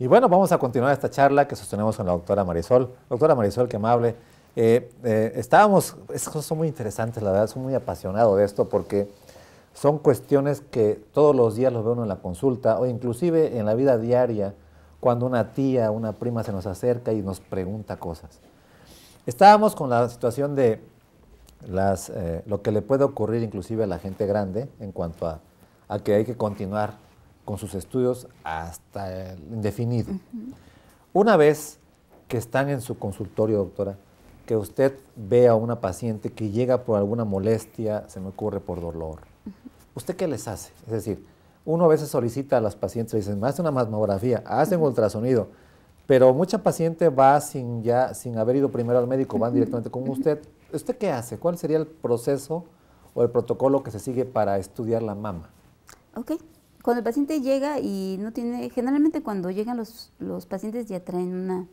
Y bueno, vamos a continuar esta charla que sostenemos con la doctora Marisol. Doctora Marisol, qué amable. Eh, eh, estábamos, esas son muy interesantes, la verdad, soy muy apasionado de esto porque son cuestiones que todos los días los veo en la consulta o inclusive en la vida diaria cuando una tía, una prima se nos acerca y nos pregunta cosas. Estábamos con la situación de las, eh, lo que le puede ocurrir inclusive a la gente grande en cuanto a, a que hay que continuar con sus estudios hasta el indefinido. Una vez que están en su consultorio, doctora, que usted ve a una paciente que llega por alguna molestia, se me ocurre por dolor, ¿usted qué les hace? Es decir, uno a veces solicita a las pacientes, dicen, me hace una mamografía, hacen un ultrasonido, pero mucha paciente va sin ya sin haber ido primero al médico, van directamente con usted. ¿Usted qué hace? ¿Cuál sería el proceso o el protocolo que se sigue para estudiar la mama? Ok cuando el paciente llega y no tiene, generalmente cuando llegan los, pacientes ya traen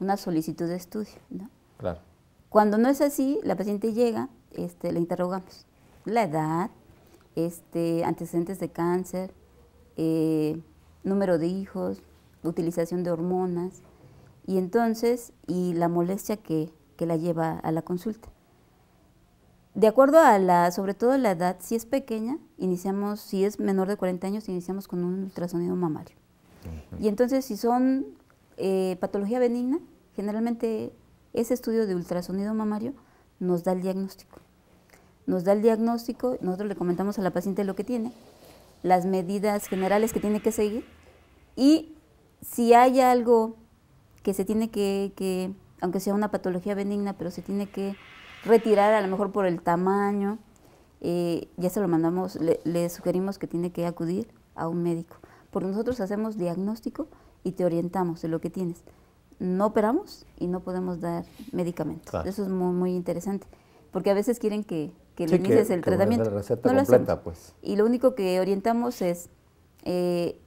una, solicitud de estudio, ¿no? Claro. Cuando no es así, la paciente llega, este, la interrogamos. La edad, este, antecedentes de cáncer, eh, número de hijos, utilización de hormonas, y entonces, y la molestia que la lleva a la consulta de acuerdo a la, sobre todo la edad, si es pequeña, iniciamos, si es menor de 40 años, iniciamos con un ultrasonido mamario. Y entonces, si son eh, patología benigna, generalmente ese estudio de ultrasonido mamario nos da el diagnóstico. Nos da el diagnóstico, nosotros le comentamos a la paciente lo que tiene, las medidas generales que tiene que seguir y si hay algo que se tiene que aunque sea una patología benigna, pero se tiene que retirar a lo mejor por el tamaño. Eh, ya se lo mandamos, le, sugerimos que tiene que acudir a un médico. Porque nosotros hacemos diagnóstico y te orientamos de lo que tienes. No operamos y no podemos dar medicamentos. Eso es muy, interesante. Porque a veces quieren que, que le inicies el tratamiento. completa, Pues. Y lo único que orientamos es, eh,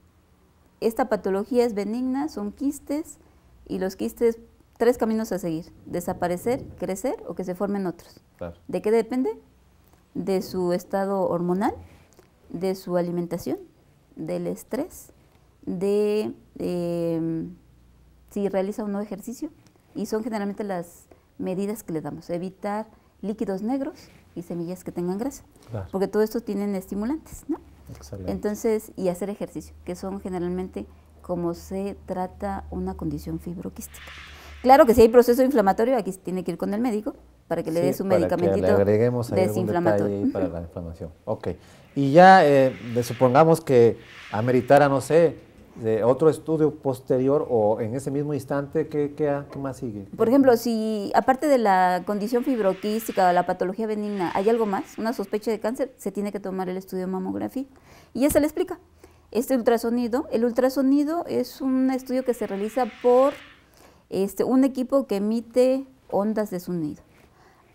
esta patología es benigna, son quistes, y los quistes tres caminos a seguir, desaparecer, crecer o que se formen otros. ¿De qué depende? De su estado hormonal, de su alimentación, del estrés, de em, si realiza o no ejercicio. Y son generalmente las medidas que le damos. Evitar líquidos negros y semillas que tengan grasa. Porque todo esto tienen estimulantes, ¿no? Excelente. Entonces, y hacer ejercicio, que son generalmente como se trata una condición fibroquística. Claro que si hay proceso inflamatorio, aquí tiene que ir con el médico para que le dé su medicamentito desinflamatorio. Y ya eh, supongamos que ameritara, no sé, de otro estudio posterior o en ese mismo instante, ¿qué, qué más sigue? Por ejemplo, si aparte de la condición fibroquística o la patología benigna, hay algo más, una sospecha de cáncer, se tiene que tomar el estudio de mamografía. Y ya se le explica. Este ultrasonido, el ultrasonido es un estudio que se realiza por este, un equipo que emite ondas de sonido.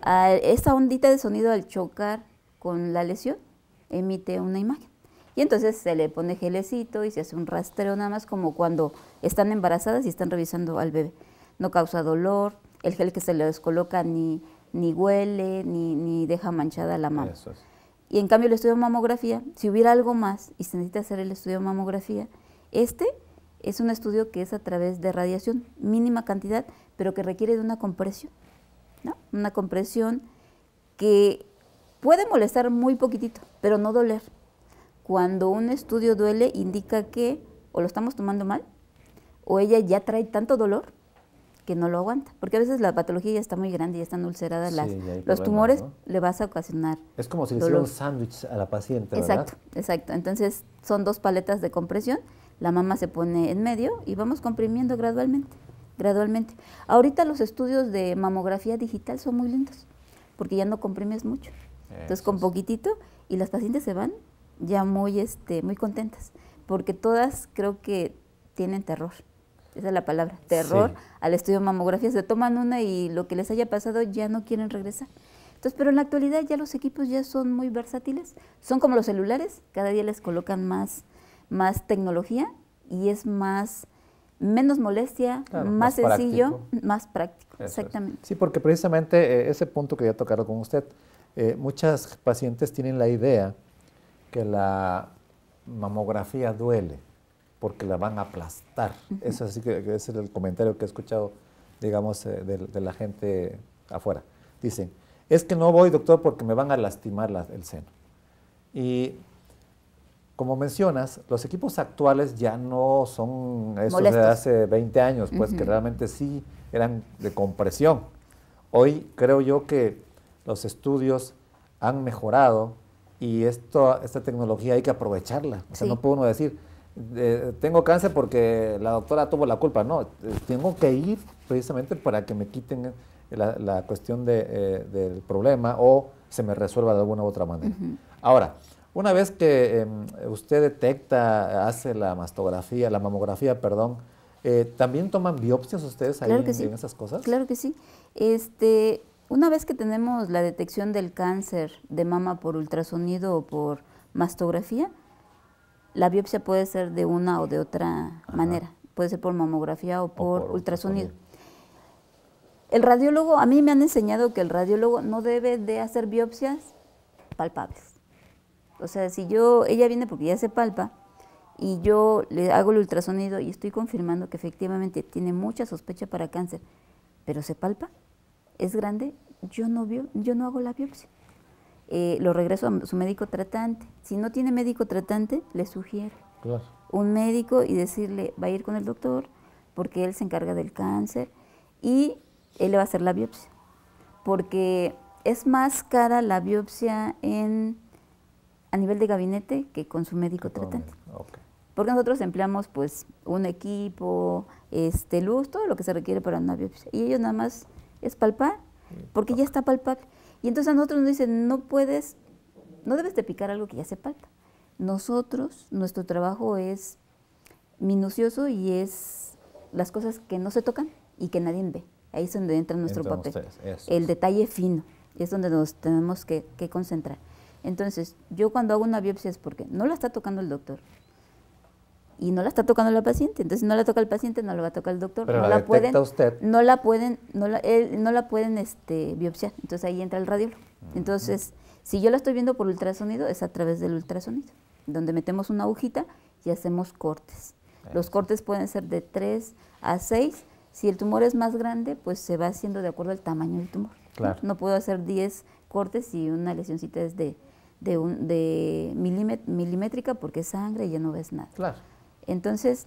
A esa ondita de sonido al chocar con la lesión emite una imagen. Y entonces se le pone gelecito y se hace un rastreo nada más como cuando están embarazadas y están revisando al bebé. No causa dolor, el gel que se le descoloca ni, huele, ni, deja manchada la mano Y en cambio el estudio de mamografía, si hubiera algo más y se necesita hacer el estudio de mamografía, este es un estudio que es a través de radiación, mínima cantidad, pero que requiere de una compresión, Una compresión que puede molestar muy poquitito, pero no doler. Cuando un estudio duele, indica que o lo estamos tomando mal, o ella ya trae tanto dolor que no lo aguanta. Porque a veces la patología ya está muy grande, ya están ulceradas las, los tumores, le vas a ocasionar. Es como si le hiciera un sándwich a la paciente. Exacto, exacto. Entonces son dos paletas de compresión la mamá se pone en medio y vamos comprimiendo gradualmente, gradualmente. Ahorita los estudios de mamografía digital son muy lindos, porque ya no comprimes mucho. Entonces, con poquitito y las pacientes se van ya muy, este, muy contentas, porque todas creo que tienen terror. Esa es la palabra, terror al estudio de mamografía. Se toman una y lo que les haya pasado ya no quieren regresar. Entonces, pero en la actualidad ya los equipos ya son muy versátiles. Son como los celulares, cada día les colocan más más tecnología y es más menos molestia, más, sencillo, más práctico. exactamente. Sí, porque precisamente eh, ese punto que ya tocaron con usted. Eh, muchas pacientes tienen la idea que la mamografía duele porque la van a aplastar. Eso así que ese es el comentario que he escuchado, digamos, eh, de, la gente afuera. Dicen, es que no voy, doctor, porque me van a lastimar el seno. Y como mencionas, los equipos actuales ya no son esos de hace 20 años, pues que realmente sí eran de compresión. Hoy creo yo que los estudios han mejorado y esto, esta tecnología hay que aprovecharla. O sea, no puedo uno decir, tengo cáncer porque la doctora tuvo la culpa. No, tengo que ir precisamente para que me quiten la, cuestión eh, del problema o se me resuelva de alguna u otra manera. Ahora, una vez que em, usted detecta, hace la mastografía, la mamografía, perdón, eh, ¿también toman biopsias ustedes ahí en, esas cosas? Claro que sí. Este, una vez que tenemos la detección del cáncer de mama por ultrasonido o por mastografía, la biopsia puede ser de una o de otra manera. Puede ser por mamografía o por, ultrasonido. El radiólogo, a mí me han enseñado que el radiólogo no debe de hacer biopsias palpables. O sea, si yo, ella viene porque ya se palpa y yo le hago el ultrasonido y estoy confirmando que efectivamente tiene mucha sospecha para cáncer, pero se palpa, es grande, yo no, yo no hago la biopsia. Eh, lo regreso a su médico tratante. Si no tiene médico tratante, le sugiero un médico y decirle, va a ir con el doctor porque él se encarga del cáncer y él le va a hacer la biopsia. Porque es más cara la biopsia en a nivel de gabinete que con su médico tratante. Porque nosotros empleamos pues un equipo, este luz, todo lo que se requiere para una biopsia. Y ellos nada más es palpar, porque ya está palpable. Y entonces a nosotros nos dicen, no puedes, no debes de picar algo que ya se palpa. Nosotros, nuestro trabajo es minucioso y es las cosas que no se tocan y que nadie ve. Ahí es donde entra nuestro papel. el detalle fino, es donde nos tenemos que concentrar. Entonces, yo cuando hago una biopsia es porque no la está tocando el doctor y no la está tocando la paciente. Entonces, si no la toca el paciente, no la va a tocar el doctor. no la, pueden, No la pueden, no no la pueden este, biopsiar. Entonces, ahí entra el radiólogo. Entonces, si yo la estoy viendo por ultrasonido, es a través del ultrasonido, donde metemos una agujita y hacemos cortes. Los cortes pueden ser de 3 a 6. Si el tumor es más grande, pues se va haciendo de acuerdo al tamaño del tumor. Claro. No, puedo hacer 10 cortes y una lesioncita es de de, un, de milimétrica porque es sangre y ya no ves nada. Claro. Entonces,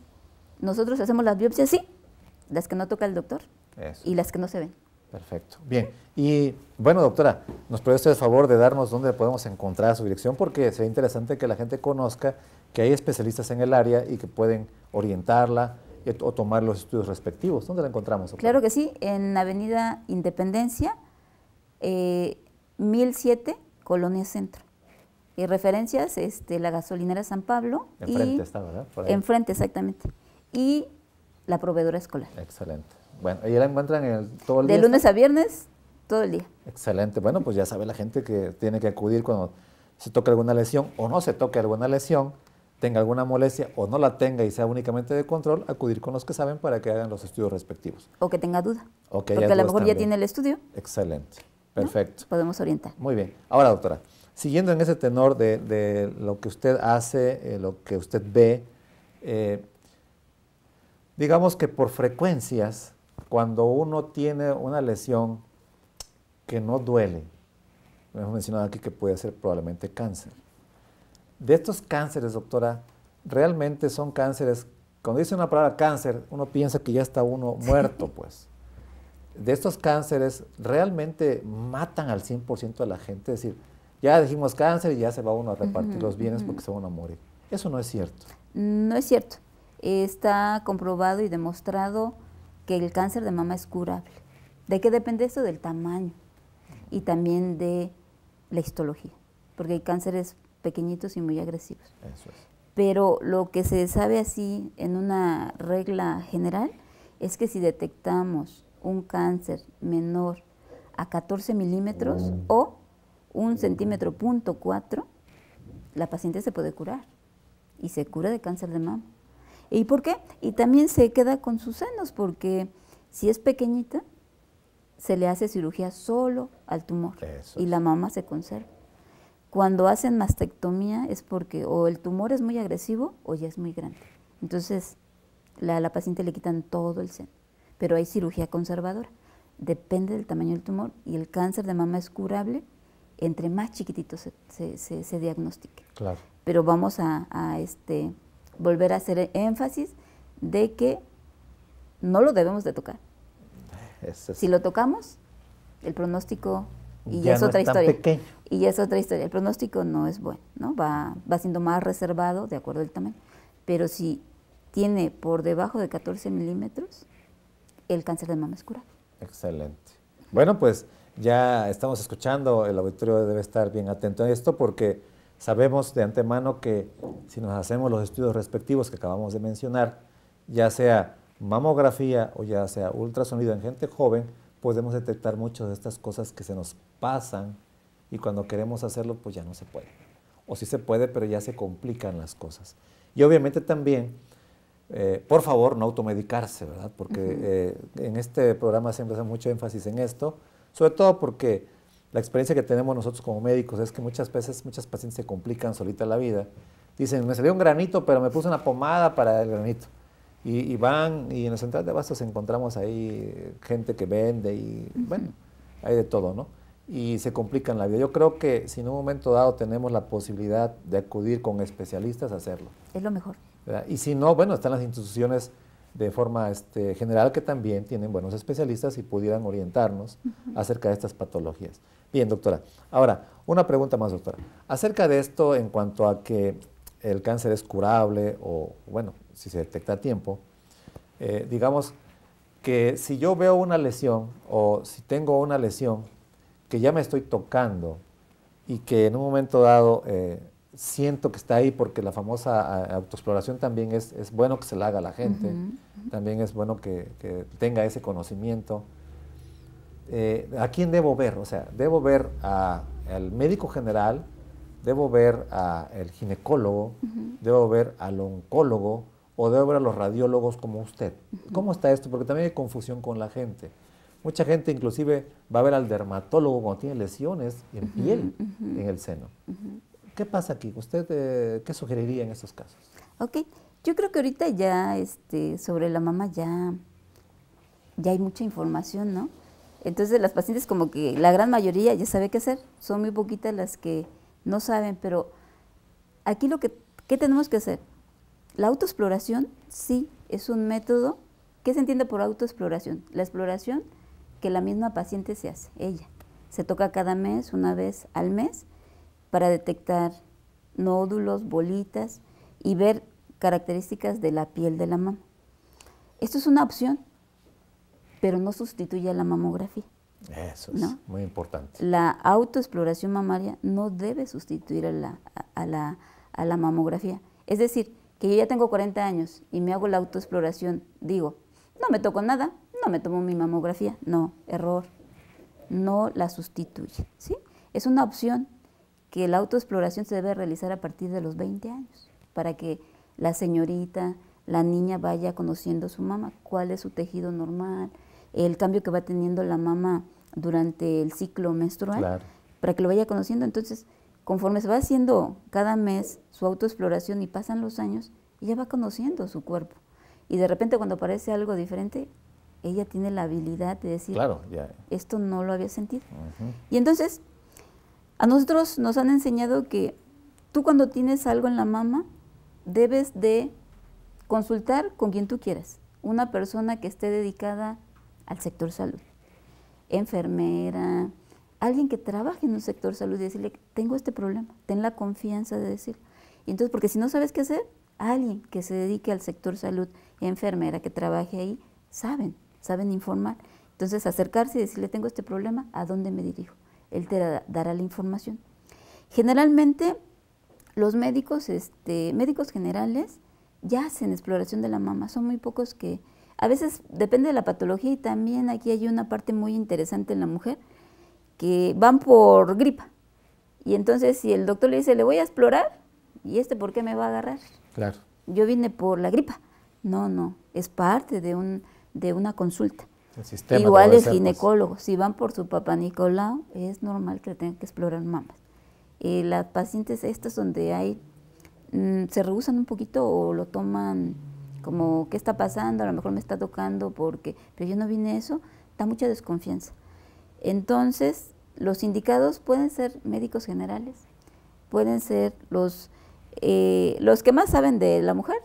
nosotros hacemos las biopsias, sí, las que no toca el doctor y las que no se ven. Perfecto. Bien. Y bueno, doctora, nos puede usted el favor de darnos dónde podemos encontrar su dirección porque sería interesante que la gente conozca que hay especialistas en el área y que pueden orientarla o tomar los estudios respectivos. ¿Dónde la encontramos? Claro que sí, en Avenida Independencia, eh, mil 1007, Colonia Centro y referencias, este, la gasolinera San Pablo. Enfrente está, ¿verdad? Enfrente, exactamente. Y la proveedora escolar. Excelente. Bueno, ahí la encuentran todo el día. De lunes a viernes, todo el día. Excelente. Bueno, pues ya sabe la gente que tiene que acudir cuando se toque alguna lesión o no se toque alguna lesión, tenga alguna molestia o no la tenga y sea únicamente de control, acudir con los que saben para que hagan los estudios respectivos. O que tenga duda. porque a lo mejor ya tiene el estudio. Excelente. Perfecto. Podemos orientar. Muy bien. Ahora, doctora, Siguiendo en ese tenor de, lo que usted hace, eh, lo que usted ve, eh, digamos que por frecuencias, cuando uno tiene una lesión que no duele, hemos mencionado aquí que puede ser probablemente cáncer. De estos cánceres, doctora, realmente son cánceres, cuando dice una palabra cáncer, uno piensa que ya está uno muerto, pues. De estos cánceres, realmente matan al 100% a la gente, es decir, ya dijimos cáncer y ya se va uno a repartir los bienes porque se van a morir. Eso no es cierto. No es cierto. Está comprobado y demostrado que el cáncer de mama es curable. ¿De qué depende eso? Del tamaño y también de la histología, porque hay cánceres pequeñitos y muy agresivos. Eso es. Pero lo que se sabe así en una regla general es que si detectamos un cáncer menor a 14 milímetros uh. o un centímetro punto cuatro la paciente se puede curar y se cura de cáncer de mama. ¿Y por qué? Y también se queda con sus senos porque si es pequeñita, se le hace cirugía solo al tumor y la mama se conserva. Cuando hacen mastectomía es porque o el tumor es muy agresivo o ya es muy grande. Entonces, a la paciente le quitan todo el seno, pero hay cirugía conservadora. Depende del tamaño del tumor y el cáncer de mama es curable entre más chiquitito se, diagnostique. Claro. Pero vamos a, este, volver a hacer énfasis de que no lo debemos de tocar. Si lo tocamos, el pronóstico y ya, es otra historia. Y ya es otra historia. El pronóstico no es bueno, ¿no? Va, va siendo más reservado de acuerdo al tamaño. Pero si tiene por debajo de 14 milímetros, el cáncer de mama es curado. Excelente. Bueno, pues ya estamos escuchando, el auditorio debe estar bien atento a esto porque sabemos de antemano que si nos hacemos los estudios respectivos que acabamos de mencionar, ya sea mamografía o ya sea ultrasonido en gente joven, podemos detectar muchas de estas cosas que se nos pasan y cuando queremos hacerlo pues ya no se puede. O sí se puede, pero ya se complican las cosas. Y obviamente también, eh, por favor, no automedicarse, ¿verdad? Porque eh, en este programa siempre hace mucho énfasis en esto, sobre todo porque la experiencia que tenemos nosotros como médicos es que muchas veces muchas pacientes se complican solita la vida. Dicen, me salió un granito, pero me puse una pomada para el granito. Y, van, y en la central de abastos encontramos ahí eh, gente que vende y bueno, hay de todo, ¿no? Y se complican la vida. Yo creo que si en un momento dado tenemos la posibilidad de acudir con especialistas, a hacerlo. Es lo mejor. Y si no, bueno, están las instituciones de forma este, general que también tienen buenos especialistas y pudieran orientarnos acerca de estas patologías. Bien, doctora. Ahora, una pregunta más, doctora. Acerca de esto en cuanto a que el cáncer es curable o, bueno, si se detecta a tiempo, eh, digamos que si yo veo una lesión o si tengo una lesión que ya me estoy tocando y que en un momento dado eh, siento que está ahí porque la famosa autoexploración también es, bueno que se la haga la gente, también es bueno que, tenga ese conocimiento. Eh, ¿A quién debo ver? O sea, debo ver al médico general, debo ver al ginecólogo, debo ver al oncólogo o debo ver a los radiólogos como usted. ¿Cómo está esto? Porque también hay confusión con la gente. Mucha gente inclusive va a ver al dermatólogo cuando tiene lesiones en piel, en el seno. ¿Qué pasa aquí? ¿Usted eh, qué sugeriría en estos casos? Ok, yo creo que ahorita ya este, sobre la mamá ya, ya hay mucha información, ¿no? Entonces las pacientes como que la gran mayoría ya sabe qué hacer, son muy poquitas las que no saben, pero aquí lo que ¿qué tenemos que hacer? La autoexploración sí es un método. ¿Qué se entiende por autoexploración? La exploración que la misma paciente se hace, ella. Se toca cada mes, una vez al mes, para detectar nódulos, bolitas y ver características de la piel de la mama. Esto es una opción, pero no sustituye a la mamografía. Eso es muy importante. La autoexploración mamaria no debe sustituir a la, mamografía. Es decir, que yo ya tengo 40 años y me hago la autoexploración, digo, no me toco nada, no me tomo mi mamografía. No, error. No la sustituye. ¿sí? Es una opción, que la autoexploración se debe realizar a partir de los 20 años, para que la señorita, la niña vaya conociendo a su mamá, cuál es su tejido normal, el cambio que va teniendo la mamá durante el ciclo menstrual, para que lo vaya conociendo. Entonces, conforme se va haciendo cada mes su autoexploración y pasan los años, ella va conociendo su cuerpo. Y de repente cuando aparece algo diferente, ella tiene la habilidad de decir, esto no lo había sentido. Y entonces a nosotros nos han enseñado que tú cuando tienes algo en la mama debes de consultar con quien tú quieras, una persona que esté dedicada al sector salud, enfermera, alguien que trabaje en un sector salud y decirle, tengo este problema, ten la confianza de decir. Y entonces, porque si no sabes qué hacer, alguien que se dedique al sector salud, enfermera, que trabaje ahí, saben, saben informar. Entonces, acercarse y decirle, tengo este problema, ¿a dónde me dirijo? él te dará la información. Generalmente los médicos, este, médicos generales ya hacen exploración de la mama, son muy pocos que, a veces depende de la patología y también aquí hay una parte muy interesante en la mujer, que van por gripa. Y entonces si el doctor le dice, le voy a explorar, ¿y este por qué me va a agarrar? Claro. Yo vine por la gripa. No, no, es parte de, un, de una consulta. Igual el pues. ginecólogo, si van por su papá Nicolau, es normal que tengan que explorar mamas. las pacientes estas donde hay, mm, se rehusan un poquito o lo toman como, ¿qué está pasando? A lo mejor me está tocando porque, pero yo no vine eso, da mucha desconfianza. Entonces, los indicados pueden ser médicos generales, pueden ser los, eh, los que más saben de la mujer,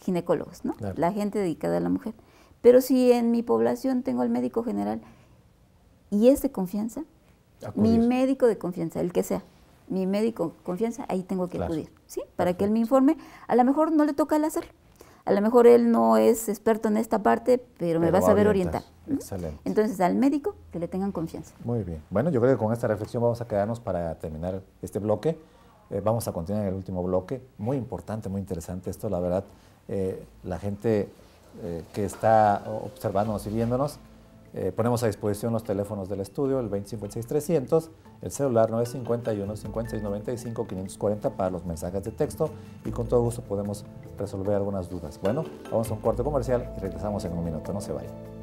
ginecólogos, La gente dedicada a la mujer. Pero si en mi población tengo al médico general y es de confianza, mi médico de confianza, el que sea, mi médico de confianza, ahí tengo que acudir, ¿sí? Para que él me informe. A lo mejor no le toca al hacer. A lo mejor él no es experto en esta parte, pero, me va a saber orientar. Excelente. Entonces, al médico, que le tengan confianza. Muy bien. Bueno, yo creo que con esta reflexión vamos a quedarnos para terminar este bloque. Eh, vamos a continuar en el último bloque. Muy importante, muy interesante esto, la verdad. Eh, la gente eh, que está observándonos y viéndonos. Eh, ponemos a disposición los teléfonos del estudio, el 2056-300, el celular 951-5695-540 para los mensajes de texto y con todo gusto podemos resolver algunas dudas. Bueno, vamos a un corte comercial y regresamos en un minuto, no se vayan.